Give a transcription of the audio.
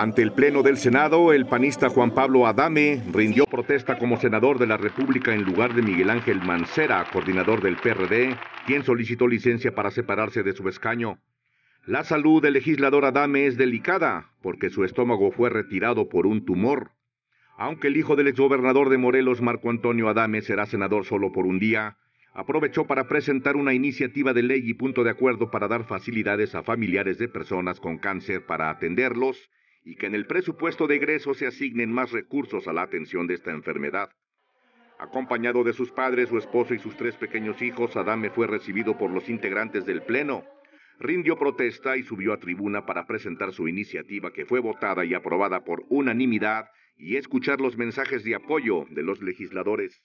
Ante el Pleno del Senado, el panista Juan Pablo Adame rindió protesta como senador de la República en lugar de Miguel Ángel Mancera, coordinador del PRD, quien solicitó licencia para separarse de su escaño. La salud del legislador Adame es delicada, porque su estómago fue retirado por un tumor. Aunque el hijo del exgobernador de Morelos, Marco Antonio Adame, será senador solo por un día, aprovechó para presentar una iniciativa de ley y punto de acuerdo para dar facilidades a familiares de personas con cáncer para atenderlos y que en el presupuesto de egreso se asignen más recursos a la atención de esta enfermedad. Acompañado de sus padres, su esposo y sus tres pequeños hijos, Adame fue recibido por los integrantes del Pleno. Rindió protesta y subió a tribuna para presentar su iniciativa que fue votada y aprobada por unanimidad y escuchar los mensajes de apoyo de los legisladores.